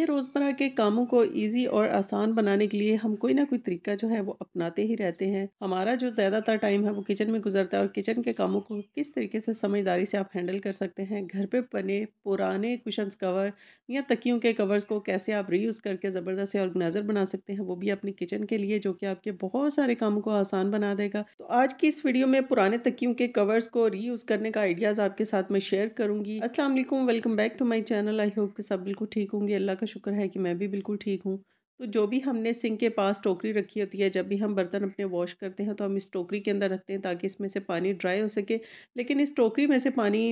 अपने रोज़मर्रा के कामों को ईजी और आसान बनाने के लिए हम कोई ना कोई तरीका जो है वो अपनाते ही रहते हैं हमारा जो ज़्यादातर टाइम है वो किचन में गुजरता है और किचन के कामों को किस तरीके से समझदारी से आप हैंडल कर सकते हैं घर पे बने पुराने कुशंस कवर या तकियों के कवर्स को कैसे आप रीयूज़ करके ज़बरदस्त ऑर्गेनाइज़र बना सकते हैं वो भी अपने किचन के लिए जो कि आपके बहुत सारे कामों को आसान बना देगा तो आज की इस वीडियो में पुराने तकियों के कवर्स को रीयूज़ करने का आइडियाज़ आपके साथ में शेयर करूँगी असलम welcome back to my channel I hope के सब बिल्कुल ठीक होंगे अल्लाह का शुक्र है कि मैं भी बिल्कुल ठीक हूँ तो जो भी हमने सिंक के पास टोकरी रखी होती है जब भी हम बर्तन अपने वॉश करते हैं तो हम इस टोकरी के अंदर रखते हैं ताकि इसमें से पानी ड्राई हो सके लेकिन इस टोकरी में से पानी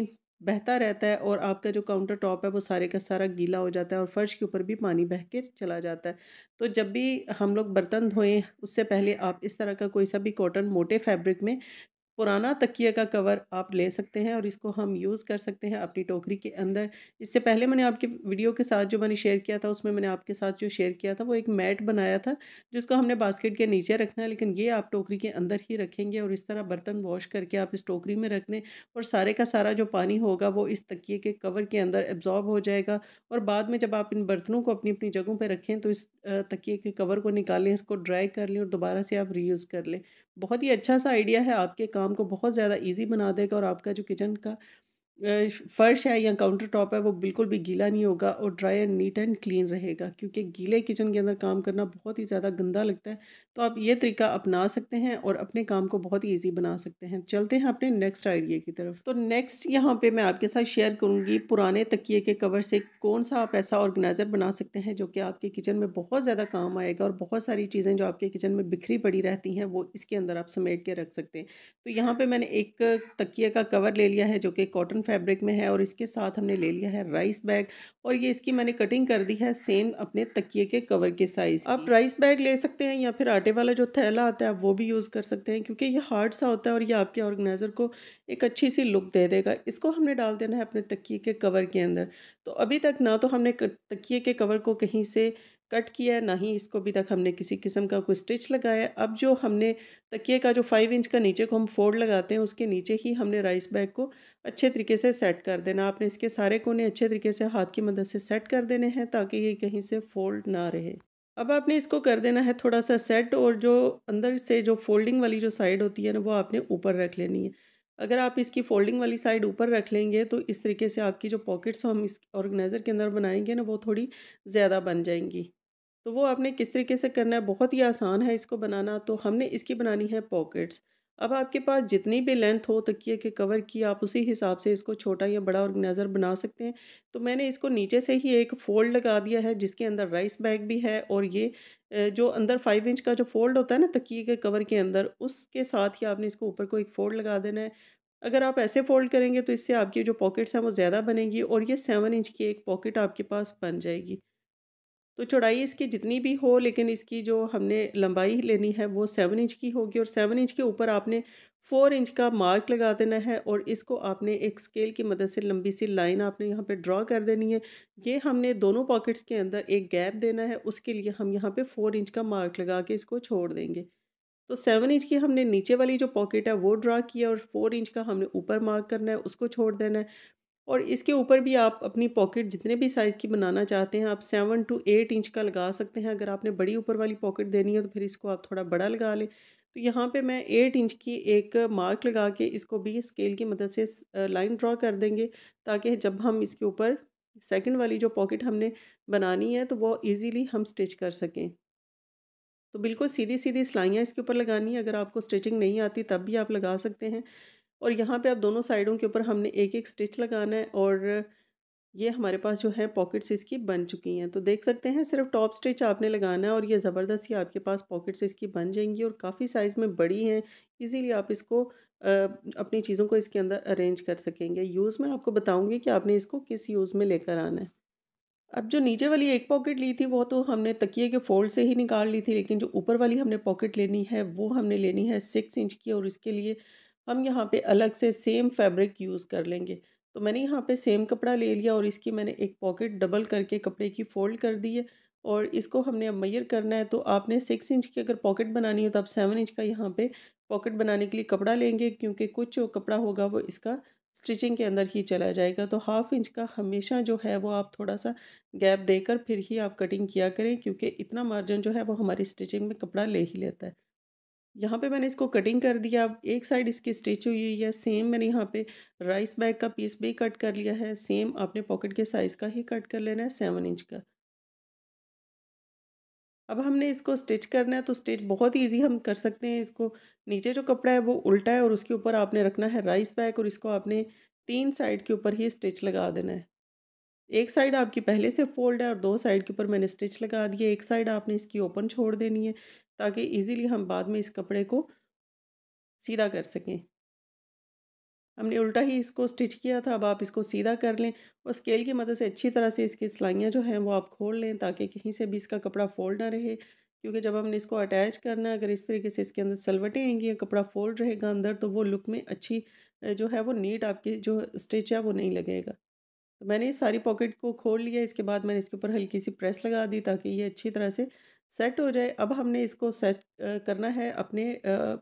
बहता रहता है और आपका जो काउंटर टॉप है वो सारे का सारा गीला हो जाता है और फ़र्श के ऊपर भी पानी बह के चला जाता है तो जब भी हम लोग बर्तन धोएं उससे पहले आप इस तरह का कोई सा भी कॉटन मोटे फैब्रिक में पुराना तकिया का कवर आप ले सकते हैं और इसको हम यूज़ कर सकते हैं अपनी टोकरी के अंदर इससे पहले मैंने आपके वीडियो के साथ जो मैंने शेयर किया था उसमें मैंने आपके साथ जो शेयर किया था वो एक मैट बनाया था जिसको हमने बास्केट के नीचे रखना है लेकिन ये आप टोकरी के अंदर ही रखेंगे और इस तरह बर्तन वॉश करके आप इस टोकरी में रख दें और सारे का सारा जो पानी होगा वो इस तकिए के कवर के अंदर एब्जॉर्ब हो जाएगा और बाद में जब आप इन बर्तनों को अपनी अपनी जगहों पर रखें तो इस तकिए के कवर को निकालें इसको ड्राई कर लें और दोबारा से आप रीयूज़ कर लें बहुत ही अच्छा सा आइडिया है आपके काम काम को बहुत ज़्यादा ईजी बना देगा और आपका जो किचन का फ़र्श है या काउंटर टॉप है वो बिल्कुल भी गीला नहीं होगा और dry and neat and clean रहेगा क्योंकि गीले किचन के अंदर काम करना बहुत ही ज़्यादा गंदा लगता है तो आप ये तरीका अपना सकते हैं और अपने काम को बहुत ही ईजी बना सकते हैं चलते हैं अपने नेक्स्ट आइडिया की तरफ तो नेक्स्ट यहाँ पे मैं आपके साथ शेयर करूँगी पुराने तकिए के कवर से कौन सा आप ऐसा ऑर्गेनाइज़र बना सकते हैं जो कि आपके किचन में बहुत ज़्यादा काम आएगा और बहुत सारी चीज़ें जो आपके किचन में बिखरी पड़ी रहती हैं वो इसके अंदर आप समेट के रख सकते हैं तो यहाँ पर मैंने एक तकिए का कवर ले लिया है जो कि कॉटन फैब्रिक में है और इसके साथ हमने ले लिया है राइस बैग और ये इसकी मैंने कटिंग कर दी है सेम अपने तकिए के कवर के साइज़ आप राइस बैग ले सकते हैं या फिर आटे वाला जो थैला आता है आप वो भी यूज़ कर सकते हैं क्योंकि ये हार्ड सा होता है और ये आपके ऑर्गेनाइज़र को एक अच्छी सी लुक दे देगा इसको हमने डाल देना है अपने तकिए के कवर के अंदर तो अभी तक ना तो हमने तकिए के कवर को कहीं से कट किया है ना ही इसको अभी तक हमने किसी किस्म का कोई स्टिच लगाया अब जो हमने तकिए का जो फाइव इंच का नीचे को हम फोल्ड लगाते हैं उसके नीचे ही हमने राइस बैग को अच्छे तरीके से सेट कर देना आपने इसके सारे कोने अच्छे तरीके से हाथ की मदद से सेट कर देने हैं ताकि ये कहीं से फोल्ड ना रहे अब आपने इसको कर देना है थोड़ा सा सेट और जो अंदर से जो फोल्डिंग वाली जो साइड होती है ना वो आपने ऊपर रख लेनी है अगर आप इसकी फोल्डिंग वाली साइड ऊपर रख लेंगे तो इस तरीके से आपकी जो पॉकेट्स हम इस ऑर्गेनाइज़र के अंदर बनाएंगे ना वो थोड़ी ज़्यादा बन जाएंगी तो वो आपने किस तरीके से करना है बहुत ही आसान है इसको बनाना तो हमने इसकी बनानी है पॉकेट्स अब आपके पास जितनी भी लेंथ हो तकिए के कवर की आप उसी हिसाब से इसको छोटा या बड़ा ऑर्गेनाइज़र बना सकते हैं तो मैंने इसको नीचे से ही एक फ़ोल्ड लगा दिया है जिसके अंदर राइस बैग भी है और ये जो अंदर फाइव इंच का जो फोल्ड होता है ना तकिए के कवर के अंदर उसके साथ ही आपने इसको ऊपर को एक फ़ोल्ड लगा देना है अगर आप ऐसे फोल्ड करेंगे तो इससे आपकी जो पॉकेट्स हैं वो ज़्यादा बनेगी और ये सेवन इंच की एक पॉकेट आपके पास बन जाएगी तो चौड़ाई इसकी जितनी भी हो लेकिन इसकी जो हमने लंबाई लेनी है वो सेवन इंच की होगी और सेवन इंच के ऊपर आपने फोर इंच का मार्क लगा देना है और इसको आपने एक स्केल की मदद से लंबी सी लाइन आपने यहाँ पे ड्रॉ कर देनी है ये हमने दोनों पॉकेट्स के अंदर एक गैप देना है उसके लिए हम यहाँ पे फोर इंच का मार्क लगा के इसको छोड़ देंगे तो सेवन इंच की हमने नीचे वाली जो पॉकेट है वो ड्रा किया और फोर इंच का हमने ऊपर मार्क करना है उसको छोड़ देना है और इसके ऊपर भी आप अपनी पॉकेट जितने भी साइज़ की बनाना चाहते हैं आप सेवन टू एट इंच का लगा सकते हैं अगर आपने बड़ी ऊपर वाली पॉकेट देनी है तो फिर इसको आप थोड़ा बड़ा लगा लें तो यहाँ पे मैं एट इंच की एक मार्क लगा के इसको भी स्केल की मदद से लाइन ड्रॉ कर देंगे ताकि जब हम इसके ऊपर सेकेंड वाली जो पॉकेट हमने बनानी है तो वो ईज़िली हम स्टिच कर सकें तो बिल्कुल सीधी सीधी सिलाइयाँ इसके ऊपर लगानी है अगर आपको स्टिचिंग नहीं आती तब भी आप लगा सकते हैं और यहाँ पे आप दोनों साइडों के ऊपर हमने एक एक स्टिच लगाना है और ये हमारे पास जो है पॉकेट्स इसकी बन चुकी हैं तो देख सकते हैं सिर्फ टॉप स्टिच आपने लगाना है और ये ज़बरदस्त ही आपके पास पॉकेट्स इसकी बन जाएंगी और काफ़ी साइज़ में बड़ी हैं इजीली आप इसको अपनी चीज़ों को इसके अंदर अरेंज कर सकेंगे यूज़ में आपको बताऊँगी कि आपने इसको किस यूज़ में लेकर आना है अब जो नीचे वाली एक पॉकेट ली थी वो तो हमने तकिए के फोल्ड से ही निकाल ली थी लेकिन जो ऊपर वाली हमने पॉकेट लेनी है वो हमने लेनी है सिक्स इंच की और इसके लिए हम यहाँ पे अलग से सेम फैब्रिक यूज़ कर लेंगे तो मैंने यहाँ पे सेम कपड़ा ले लिया और इसकी मैंने एक पॉकेट डबल करके कपड़े की फ़ोल्ड कर दी है और इसको हमने अब मैयर करना है तो आपने सिक्स इंच की अगर पॉकेट बनानी हो तो आप सेवन इंच का यहाँ पे पॉकेट बनाने के लिए कपड़ा लेंगे क्योंकि कुछ जो कपड़ा होगा वो इसका स्टिचिंग के अंदर ही चला जाएगा तो हाफ़ इंच का हमेशा जो है वो आप थोड़ा सा गैप देकर फिर ही आप कटिंग किया करें क्योंकि इतना मार्जिन जो है वो हमारी स्टिचिंग में कपड़ा ले ही लेता है यहाँ पे मैंने इसको कटिंग कर दिया अब एक साइड इसकी स्टिच हुई हुई है सेम मैंने यहाँ पे राइस बैग का पीस भी कट कर लिया है सेम आपने पॉकेट के साइज़ का ही कट कर लेना है सेवन इंच का अब हमने इसको स्टिच करना है तो स्टिच बहुत ईजी हम कर सकते हैं इसको नीचे जो कपड़ा है वो उल्टा है और उसके ऊपर आपने रखना है राइस बैग और इसको आपने तीन साइड के ऊपर ही स्टिच लगा देना है एक साइड आपकी पहले से फोल्ड है और दो साइड के ऊपर मैंने स्टिच लगा दिए एक साइड आपने इसकी ओपन छोड़ देनी है ताकि इजीली हम बाद में इस कपड़े को सीधा कर सकें हमने उल्टा ही इसको स्टिच किया था अब आप इसको सीधा कर लें और स्केल की मदद से अच्छी तरह से इसकी सिलाइयाँ जो हैं वो आप खोल लें ताकि कहीं से भी इसका कपड़ा फोल्ड ना रहे क्योंकि जब हमने इसको अटैच करना है अगर इस तरीके से इसके अंदर सलवटें आएंगी कपड़ा फोल्ड रहेगा अंदर तो वो लुक में अच्छी जो है वो नीट आपकी जो स्टिच है वो नहीं लगेगा तो मैंने सारी पॉकेट को खोल लिया इसके बाद मैंने इसके ऊपर हल्की सी प्रेस लगा दी ताकि ये अच्छी तरह से सेट हो जाए अब हमने इसको सेट करना है अपने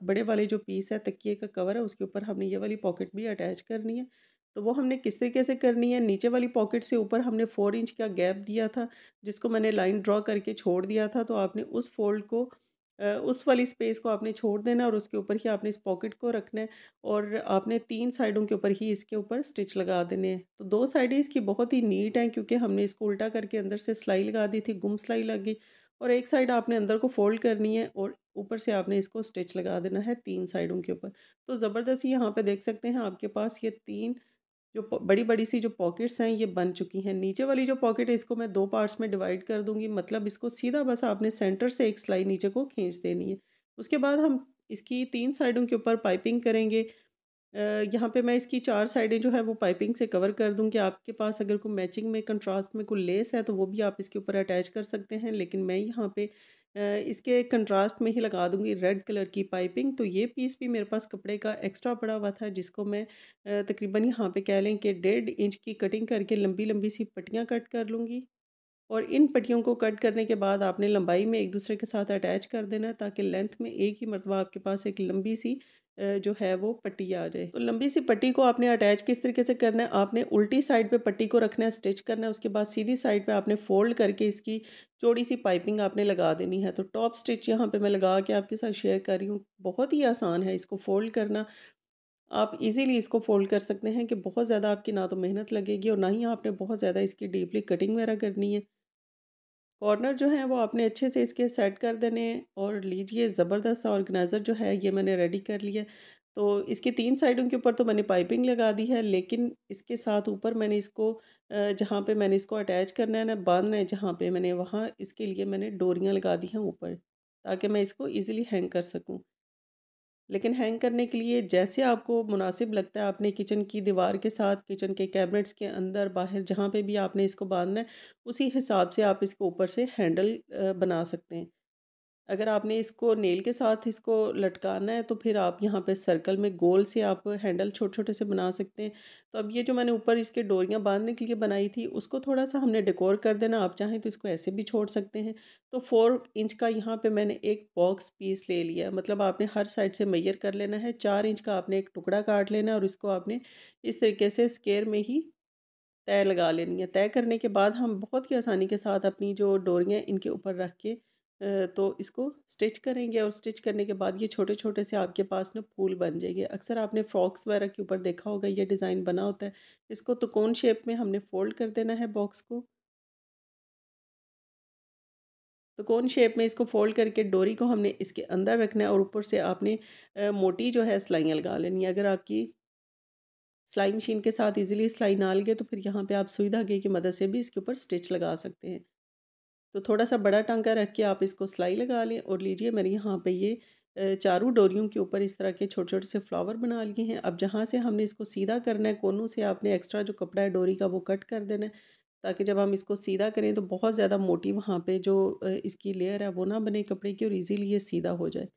बड़े वाले जो पीस है तकिए का कवर है उसके ऊपर हमने ये वाली पॉकेट भी अटैच करनी है तो वो हमने किस तरीके से करनी है नीचे वाली पॉकेट से ऊपर हमने फ़ोर इंच का गैप दिया था जिसको मैंने लाइन ड्रॉ करके छोड़ दिया था तो आपने उस फोल्ड को उस वाली स्पेस को आपने छोड़ देना है और उसके ऊपर ही आपने इस पॉकेट को रखना है और आपने तीन साइडों के ऊपर ही इसके ऊपर स्टिच लगा देने हैं तो दो साइडें इसकी बहुत ही नीट हैं क्योंकि हमने इसको उल्टा करके अंदर से सिलाई लगा दी थी गुम सिलाई लग गई और एक साइड आपने अंदर को फोल्ड करनी है और ऊपर से आपने इसको स्टिच लगा देना है तीन साइडों के ऊपर तो ज़बरदस्त यहाँ पर देख सकते हैं आपके पास ये तीन जो बड़ी बड़ी सी जो पॉकेट्स हैं ये बन चुकी हैं नीचे वाली जो पॉकेट है इसको मैं दो पार्ट्स में डिवाइड कर दूंगी मतलब इसको सीधा बस आपने सेंटर से एक सिलाई नीचे को खींच देनी है उसके बाद हम इसकी तीन साइडों के ऊपर पाइपिंग करेंगे यहाँ पे मैं इसकी चार साइडें जो है वो पाइपिंग से कवर कर दूँगी आपके पास अगर कोई मैचिंग में कंट्रास्ट में कोई लेस है तो वो भी आप इसके ऊपर अटैच कर सकते हैं लेकिन मैं यहाँ पर इसके कंट्रास्ट में ही लगा दूंगी रेड कलर की पाइपिंग तो ये पीस भी मेरे पास कपड़े का एक्स्ट्रा पड़ा हुआ था जिसको मैं तकरीबन यहाँ पे कह लें कि डेढ़ इंच की कटिंग करके लंबी लंबी सी पट्टियाँ कट कर लूँगी और इन पट्टियों को कट करने के बाद आपने लंबाई में एक दूसरे के साथ अटैच कर देना ताकि लेंथ में एक ही मरतबा आपके पास एक लंबी सी जो है वो पट्टी आ जाए तो लंबी सी पट्टी को आपने अटैच किस तरीके से करना है आपने उल्टी साइड पे पट्टी को रखना है स्टिच करना है उसके बाद सीधी साइड पे आपने फोल्ड करके इसकी चौड़ी सी पाइपिंग आपने लगा देनी है तो टॉप स्टिच यहाँ पे मैं लगा के आपके साथ शेयर कर रही हूँ बहुत ही आसान है इसको फोल्ड करना आप इजीली इसको फोल्ड कर सकते हैं कि बहुत ज़्यादा आपकी ना तो मेहनत लगेगी और ना ही आपने बहुत ज़्यादा इसकी डीपली कटिंग वगैरह करनी है कॉर्नर जो हैं वो आपने अच्छे से इसके सेट कर देने और लीजिए ज़बरदस्त सा ऑर्गेनाइज़र जो है ये मैंने रेडी कर लिया तो इसके तीन साइडों के ऊपर तो मैंने पाइपिंग लगा दी है लेकिन इसके साथ ऊपर मैंने इसको जहाँ पे मैंने इसको अटैच करना है ना बांधना है जहाँ पे मैंने वहाँ इसके लिए मैंने डोरियाँ लगा दी हैं ऊपर ताकि मैं इसको ईजिली हैंग कर सकूँ लेकिन हैंग करने के लिए जैसे आपको मुनासिब लगता है आपने किचन की दीवार के साथ किचन के कैबिनेट्स के अंदर बाहर जहाँ पे भी आपने इसको बांधना है उसी हिसाब से आप इसको ऊपर से हैंडल बना सकते हैं अगर आपने इसको नेल के साथ इसको लटकाना है तो फिर आप यहाँ पे सर्कल में गोल से आप हैंडल छोटे छोटे से बना सकते हैं तो अब ये जो मैंने ऊपर इसके डोरियाँ बांधने के लिए बनाई थी उसको थोड़ा सा हमने डेकोर कर देना आप चाहें तो इसको ऐसे भी छोड़ सकते हैं तो फोर इंच का यहाँ पे मैंने एक बॉक्स पीस ले लिया मतलब आपने हर साइड से मैयर कर लेना है चार इंच का आपने एक टुकड़ा काट लेना है और इसको आपने इस तरीके से स्केयर में ही तय लगा लेनी है तय करने के बाद हम बहुत ही आसानी के साथ अपनी जो डोरियाँ इनके ऊपर रख के तो इसको स्टिच करेंगे और स्टिच करने के बाद ये छोटे छोटे से आपके पास ना फूल बन जाएंगे अक्सर आपने फ्रॉक्स वगैरह के ऊपर देखा होगा ये डिज़ाइन बना होता है इसको तो कौन शेप में हमने फोल्ड कर देना है बॉक्स को तो कौन शेप में इसको फोल्ड करके डोरी को हमने इसके अंदर रखना है और ऊपर से आपने मोटी जो है सिलाइयाँ लगा लेनी है अगर आपकी सिलाई मशीन के साथ इजीली सिलाई ना लगे तो फिर यहाँ पे आप सुई धागे की मदद से भी इसके ऊपर स्टिच लगा सकते हैं तो थोड़ा सा बड़ा टांका रख के आप इसको सिलाई लगा लें और लीजिए मेरे यहाँ पे ये चारों डोरियों के ऊपर इस तरह के छोटे छोटे से फ्लावर बना लिए हैं अब जहाँ से हमने इसको सीधा करना है कोनों से आपने एक्स्ट्रा जो कपड़ा है डोरी का वो कट कर देना है ताकि जब हम इसको सीधा करें तो बहुत ज़्यादा मोटी वहाँ पर जो इसकी लेयर है वो ना बने कपड़े की और ईज़ीली ये सीधा हो जाए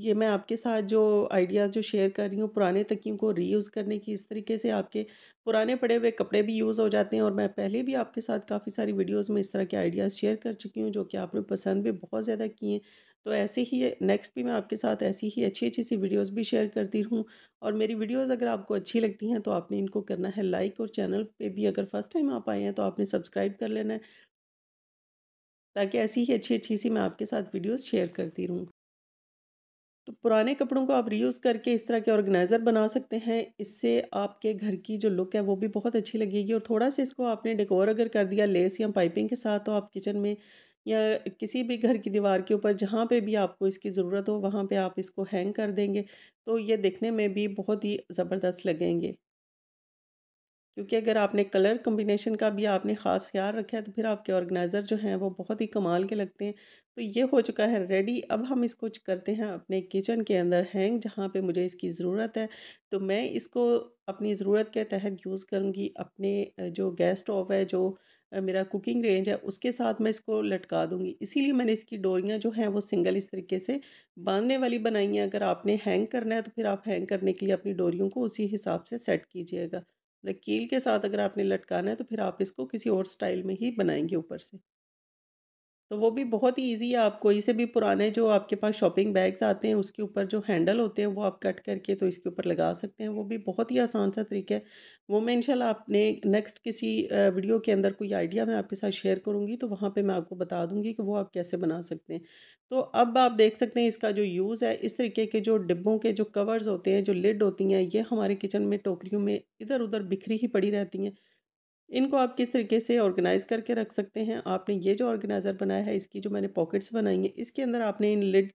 ये मैं आपके साथ जो आइडियाज़ जो शेयर कर रही हूँ पुराने तकियों को रीयूज़ करने की इस तरीके से आपके पुराने पड़े हुए कपड़े भी यूज़ हो जाते हैं और मैं पहले भी आपके साथ काफ़ी सारी वीडियोस में इस तरह के आइडियाज़ शेयर कर चुकी हूँ जो कि आपने पसंद भी बहुत ज़्यादा किए तो ऐसे ही नेक्स्ट भी मैं आपके साथ ऐसी ही अच्छी अच्छी सी वीडियोज़ भी शेयर करती रहूँ और मेरी वीडियोज़ अगर आपको अच्छी लगती हैं तो आपने इनको करना है लाइक और चैनल पर भी अगर फर्स्ट टाइम आप आए हैं तो आपने सब्सक्राइब कर लेना है ताकि ऐसी ही अच्छी अच्छी सी मैं आपके साथ वीडियोज़ शेयर करती रहूँ तो पुराने कपड़ों को आप रीयूज़ करके इस तरह के ऑर्गेनाइज़र बना सकते हैं इससे आपके घर की जो लुक है वो भी बहुत अच्छी लगेगी और थोड़ा सा इसको आपने डेकोर अगर कर दिया लेस या पाइपिंग के साथ तो आप किचन में या किसी भी घर की दीवार के ऊपर जहाँ पे भी आपको इसकी ज़रूरत हो वहाँ पे आप इसको हैंग कर देंगे तो ये देखने में भी बहुत ही ज़बरदस्त लगेंगे क्योंकि अगर आपने कलर कम्बिनेशन का भी आपने ख़ास ख्याल रखा है तो फिर आपके ऑर्गेनाइज़र जो हैं वो बहुत ही कमाल के लगते हैं तो ये हो चुका है रेडी अब हम इसको करते हैं अपने किचन के अंदर हैंग जहाँ पे मुझे इसकी ज़रूरत है तो मैं इसको अपनी ज़रूरत के तहत यूज़ करूँगी अपने जो गैस स्टोव है जो मेरा कुकिंग रेंज है उसके साथ मैं इसको लटका दूँगी इसीलिए मैंने इसकी डोरियाँ जो हैं वो सिंगल इस तरीके से बांधने वाली बनाई हैं अगर आपने हैंग करना है तो फिर आप हैंग करने के लिए अपनी डोरियों को उसी हिसाब से सेट कीजिएगा लकील मतलब के साथ अगर आपने लटकाना है तो फिर आप इसको किसी और स्टाइल में ही बनाएंगे ऊपर से तो वो भी बहुत ही ईजी है आप कोई से भी पुराने जो आपके पास शॉपिंग बैग्स आते हैं उसके ऊपर जो हैंडल होते हैं वो आप कट करके तो इसके ऊपर लगा सकते हैं वो भी बहुत ही आसान सा तरीका है वो मैं इंशाल्लाह अपने नेक्स्ट किसी वीडियो के अंदर कोई आइडिया मैं आपके साथ शेयर करूँगी तो वहाँ पर मैं आपको बता दूँगी कि वो आप कैसे बना सकते हैं तो अब आप देख सकते हैं इसका जो यूज़ है इस तरीके के जो डिब्बों के जो कवर्स होते हैं जो लिड होती हैं ये हमारे किचन में टोकरियों में इधर उधर बिखरी ही पड़ी रहती हैं इनको आप किस तरीके से ऑर्गेनाइज़ करके रख सकते हैं आपने ये जो ऑर्गेनाइज़र बनाया है इसकी जो मैंने पॉकेट्स बनाई हैं इसके अंदर आपने इन लिड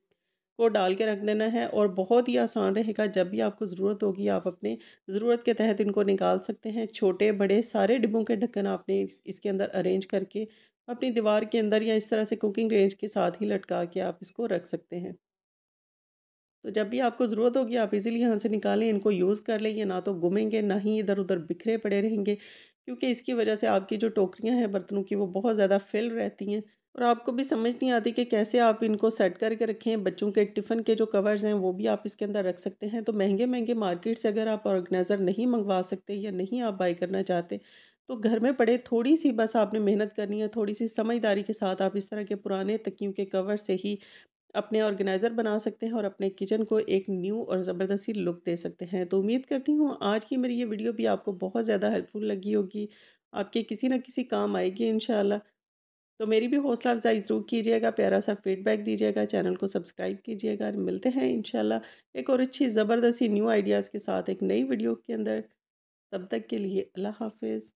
को डाल के रख देना है और बहुत ही आसान रहेगा जब भी आपको ज़रूरत होगी आप अपने ज़रूरत के तहत इनको निकाल सकते हैं छोटे बड़े सारे डिब्बों के ढक्कन आपने इसके अंदर अरेंज करके अपनी दीवार के अंदर या इस तरह से कुकिंग रेंज के साथ ही लटका के आप इसको रख सकते हैं तो जब भी आपको ज़रूरत होगी आप इजीली यहाँ से निकालें इनको यूज़ कर लें ये ना तो घूमेंगे ना ही इधर उधर बिखरे पड़े रहेंगे क्योंकि इसकी वजह से आपकी जो टोकरियाँ हैं बर्तनों की वो बहुत ज़्यादा फिल रहती हैं और आपको भी समझ नहीं आती कि कैसे आप इनको सेट करके रखें बच्चों के टिफ़िन के जो कवर्स हैं वो भी आप इसके अंदर रख सकते हैं तो महंगे महंगे मार्केट से अगर आप ऑर्गेनाइज़र नहीं मंगवा सकते या नहीं आप बाई करना चाहते तो घर में पड़े थोड़ी सी बस आपने मेहनत करनी है थोड़ी सी समझदारी के साथ आप इस तरह के पुराने तकियों के कवर से ही अपने ऑर्गेनाइज़र बना सकते हैं और अपने किचन को एक न्यू और ज़बरदस्ती लुक दे सकते हैं तो उम्मीद करती हूँ आज की मेरी ये वीडियो भी आपको बहुत ज़्यादा हेल्पफुल लगी होगी आपके किसी ना किसी काम आएगी इन तो मेरी भी हौसला अफजाई ज़रूर कीजिएगा प्यारा सा फीडबैक दीजिएगा चैनल को सब्सक्राइब कीजिएगा मिलते हैं इन एक और अच्छी ज़बरदस्ती न्यू आइडियाज़ के साथ एक नई वीडियो के अंदर तब तक के लिए अल्लाह हाफिज़